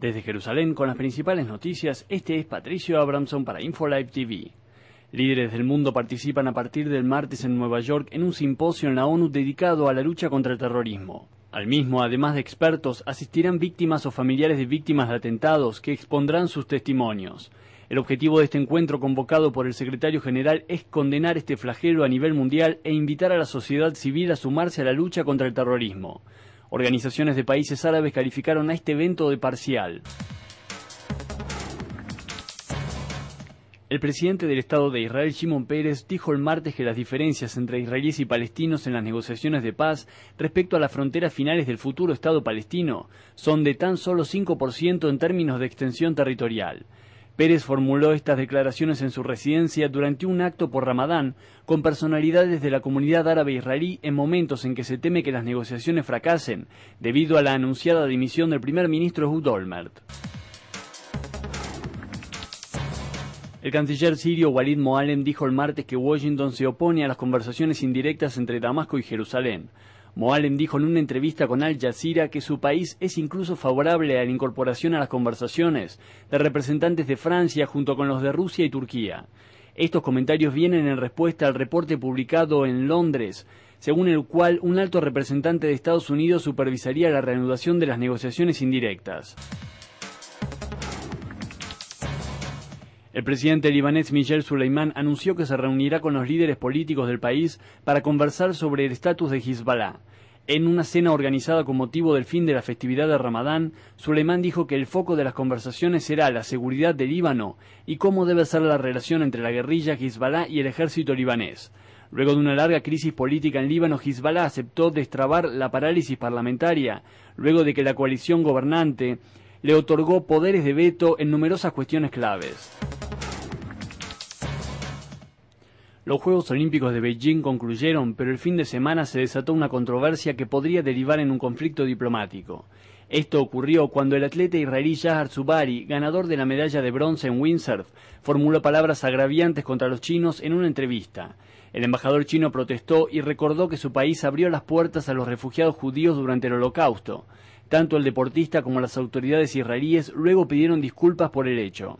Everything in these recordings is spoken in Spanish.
Desde Jerusalén, con las principales noticias, este es Patricio Abramson para InfoLife TV. Líderes del mundo participan a partir del martes en Nueva York en un simposio en la ONU dedicado a la lucha contra el terrorismo. Al mismo, además de expertos, asistirán víctimas o familiares de víctimas de atentados que expondrán sus testimonios. El objetivo de este encuentro convocado por el secretario general es condenar este flagelo a nivel mundial e invitar a la sociedad civil a sumarse a la lucha contra el terrorismo. Organizaciones de países árabes calificaron a este evento de parcial. El presidente del Estado de Israel, Shimon Peres, dijo el martes que las diferencias entre israelíes y palestinos en las negociaciones de paz respecto a las fronteras finales del futuro Estado palestino son de tan solo 5% en términos de extensión territorial. Pérez formuló estas declaraciones en su residencia durante un acto por Ramadán con personalidades de la comunidad árabe israelí en momentos en que se teme que las negociaciones fracasen debido a la anunciada dimisión del primer ministro Ehud Olmert. El canciller sirio Walid Moalem dijo el martes que Washington se opone a las conversaciones indirectas entre Damasco y Jerusalén. Moalem dijo en una entrevista con Al Jazeera que su país es incluso favorable a la incorporación a las conversaciones de representantes de Francia junto con los de Rusia y Turquía. Estos comentarios vienen en respuesta al reporte publicado en Londres, según el cual un alto representante de Estados Unidos supervisaría la reanudación de las negociaciones indirectas. El presidente libanés Michel Suleiman anunció que se reunirá con los líderes políticos del país para conversar sobre el estatus de Hezbollah. En una cena organizada con motivo del fin de la festividad de Ramadán, Suleimán dijo que el foco de las conversaciones será la seguridad del Líbano y cómo debe ser la relación entre la guerrilla Hezbollah y el ejército libanés. Luego de una larga crisis política en Líbano, Hezbollah aceptó destrabar la parálisis parlamentaria, luego de que la coalición gobernante le otorgó poderes de veto en numerosas cuestiones claves. Los Juegos Olímpicos de Beijing concluyeron, pero el fin de semana se desató una controversia que podría derivar en un conflicto diplomático. Esto ocurrió cuando el atleta israelí Yahar Zubari, ganador de la medalla de bronce en windsurf, formuló palabras agraviantes contra los chinos en una entrevista. El embajador chino protestó y recordó que su país abrió las puertas a los refugiados judíos durante el holocausto. Tanto el deportista como las autoridades israelíes luego pidieron disculpas por el hecho.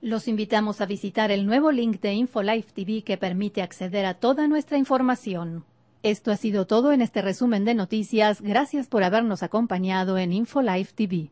Los invitamos a visitar el nuevo link de InfoLife TV que permite acceder a toda nuestra información. Esto ha sido todo en este resumen de noticias. Gracias por habernos acompañado en InfoLife TV.